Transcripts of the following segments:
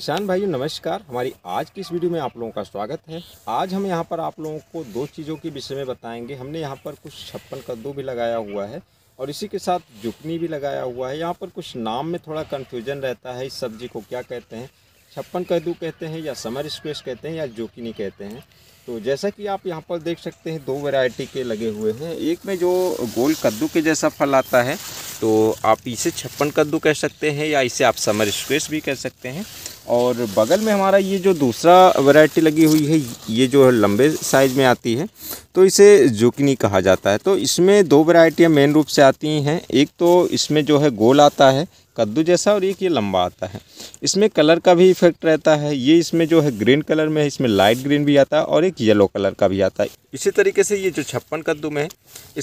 किसान भाइयों नमस्कार हमारी आज की इस वीडियो में आप लोगों का स्वागत है आज हम यहाँ पर आप लोगों को दो चीज़ों के विषय में बताएंगे हमने यहाँ पर कुछ छप्पन कद्दू भी लगाया हुआ है और इसी के साथ जुकनी भी लगाया हुआ है यहाँ पर कुछ नाम में थोड़ा कन्फ्यूजन रहता है इस सब्जी को क्या कहते हैं छप्पन कद्दू कहते हैं या समर स्क्वेश कहते हैं या जुकनी कहते हैं तो जैसा कि आप यहाँ पर देख सकते हैं दो वेरायटी के लगे हुए हैं एक में जो गोल कद्दू के जैसा फल आता है तो आप इसे छप्पन कद्दू कह सकते हैं या इसे आप समर स्क्वेश भी कह सकते हैं और बगल में हमारा ये जो दूसरा वैरायटी लगी हुई है ये जो है लंबे साइज़ में आती है तो इसे जुकनी कहा जाता है तो इसमें दो वैरायटियाँ मेन रूप से आती हैं एक तो इसमें जो है गोल आता है कद्दू जैसा और एक ये लंबा आता है इसमें कलर का भी इफेक्ट रहता है ये इसमें जो है ग्रीन कलर में है इसमें लाइट ग्रीन भी आता है और एक येलो कलर का भी आता है इसी तरीके से ये जो छप्पन कद्दू में है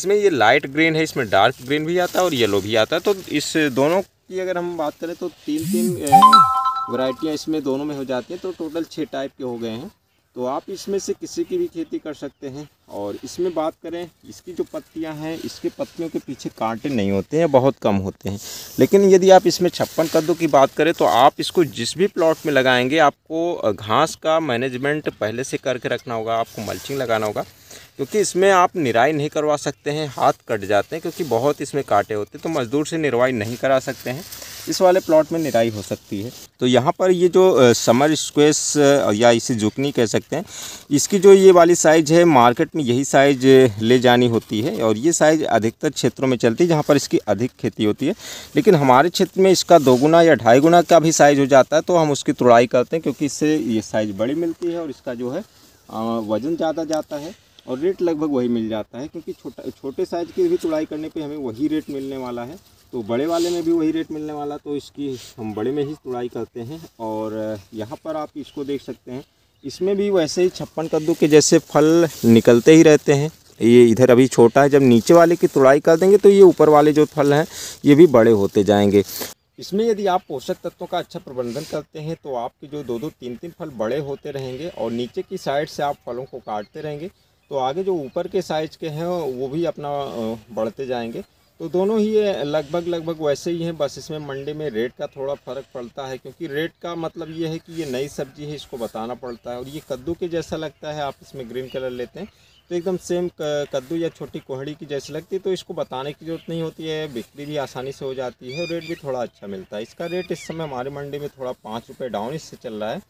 इसमें ये लाइट ग्रीन है इसमें डार्क ग्रीन भी आता है और येलो भी आता है तो इस दोनों की अगर हम बात करें तो तीन तीन वैरायटियाँ इसमें दोनों में हो जाती हैं तो टोटल छः टाइप के हो गए हैं तो आप इसमें से किसी की भी खेती कर सकते हैं और इसमें बात करें इसकी जो पत्तियां हैं इसके पत्तियों के पीछे कांटे नहीं होते हैं बहुत कम होते हैं लेकिन यदि आप इसमें छप्पन कद्दू की बात करें तो आप इसको जिस भी प्लॉट में लगाएंगे आपको घास का मैनेजमेंट पहले से करके रखना होगा आपको मल्चिंग लगाना होगा क्योंकि इसमें आप निराई नहीं करवा सकते हैं हाथ कट जाते हैं क्योंकि बहुत इसमें कांटे होते हैं तो मज़दूर से निरवाई नहीं करा सकते हैं इस वाले प्लॉट में निराई हो सकती है तो यहाँ पर ये जो समर स्क्वेस या इसे जुकनी कह सकते हैं इसकी जो ये वाली साइज़ है मार्केट में यही साइज़ ले जानी होती है और ये साइज़ अधिकतर क्षेत्रों में चलती है जहाँ पर इसकी अधिक खेती होती है लेकिन हमारे क्षेत्र में इसका दोगुना या ढाई गुना का भी साइज़ हो जाता है तो हम उसकी तुड़ाई करते हैं क्योंकि इससे ये साइज़ बड़ी मिलती है और इसका जो है वज़न ज़्यादा जाता है और रेट लगभग वही मिल जाता है क्योंकि छोटा छोटे साइज़ की भी तुड़ाई करने पे हमें वही रेट मिलने वाला है तो बड़े वाले में भी वही रेट मिलने वाला तो इसकी हम बड़े में ही तुड़ाई करते हैं और यहाँ पर आप इसको देख सकते हैं इसमें भी वैसे ही छप्पन कद्दू के जैसे फल निकलते ही रहते हैं ये इधर अभी छोटा है जब नीचे वाले की तुड़ाई कर देंगे तो ये ऊपर वाले जो फल हैं ये भी बड़े होते जाएंगे इसमें यदि आप पोषक तत्वों का अच्छा प्रबंधन करते हैं तो आपके जो दो दो तीन तीन फल बड़े होते रहेंगे और नीचे की साइड से आप फलों को काटते रहेंगे तो आगे जो ऊपर के साइज के हैं वो भी अपना बढ़ते जाएंगे तो दोनों ही लगभग लगभग वैसे ही हैं बस इसमें मंडी में रेट का थोड़ा फ़र्क पड़ता है क्योंकि रेट का मतलब ये है कि ये नई सब्ज़ी है इसको बताना पड़ता है और ये कद्दू के जैसा लगता है आप इसमें ग्रीन कलर लेते हैं तो एकदम सेम कद्दू या छोटी कोहड़ी की जैसी लगती है तो इसको बताने की ज़रूरत नहीं होती है बिक्री भी आसानी से हो जाती है और रेट भी थोड़ा अच्छा मिलता है इसका रेट इस समय हमारे मंडी में थोड़ा पाँच रुपये डाउन इससे चल रहा है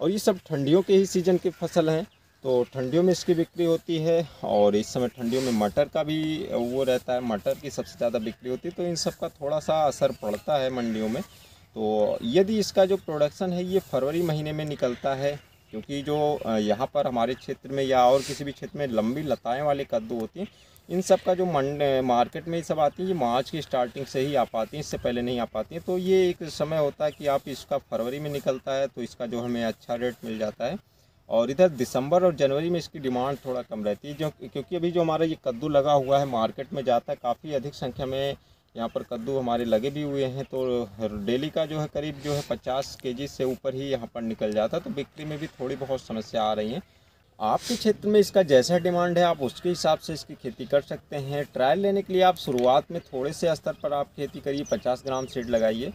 और ये सब ठंडियों के ही सीज़न की फसल हैं तो ठंडियों में इसकी बिक्री होती है और इस समय ठंडियों में मटर का भी वो रहता है मटर की सबसे ज़्यादा बिक्री होती है तो इन सब का थोड़ा सा असर पड़ता है मंडियों में तो यदि इसका जो प्रोडक्शन है ये फरवरी महीने में निकलता है क्योंकि जो यहाँ पर हमारे क्षेत्र में या और किसी भी क्षेत्र में लंबी लताएँ वाले कद्दू होती हैं इन सब का जो मंड मार्केट में ये सब आती है ये मार्च की स्टार्टिंग से ही आ पाती हैं इससे पहले नहीं आ पाती हैं तो ये एक समय होता है कि आप इसका फरवरी में निकलता है तो इसका जो हमें अच्छा रेट मिल जाता है और इधर दिसंबर और जनवरी में इसकी डिमांड थोड़ा कम रहती है जो क्योंकि अभी जो हमारा ये कद्दू लगा हुआ है मार्केट में जाता है काफ़ी अधिक संख्या में यहाँ पर कद्दू हमारे लगे भी हुए हैं तो डेली का जो है करीब जो है पचास के से ऊपर ही यहाँ पर निकल जाता है तो बिक्री में भी थोड़ी बहुत समस्या आ रही है आपके क्षेत्र में इसका जैसा डिमांड है आप उसके हिसाब से इसकी खेती कर सकते हैं ट्रायल लेने के लिए आप शुरुआत में थोड़े से स्तर पर आप खेती करिए 50 ग्राम सीड लगाइए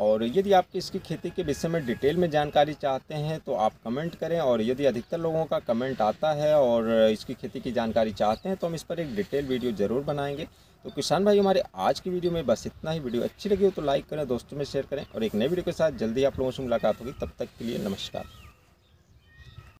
और यदि आप इसकी खेती के विषय में डिटेल में जानकारी चाहते हैं तो आप कमेंट करें और यदि अधिकतर लोगों का कमेंट आता है और इसकी खेती की जानकारी चाहते हैं तो हम इस पर एक डिटेल वीडियो ज़रूर बनाएंगे तो किसान भाई हमारे आज की वीडियो में बस इतना ही वीडियो अच्छी लगी हो तो लाइक करें दोस्तों में शेयर करें और एक नए वीडियो के साथ जल्दी आप लोगों से मुलाकात होगी तब तक के लिए नमस्कार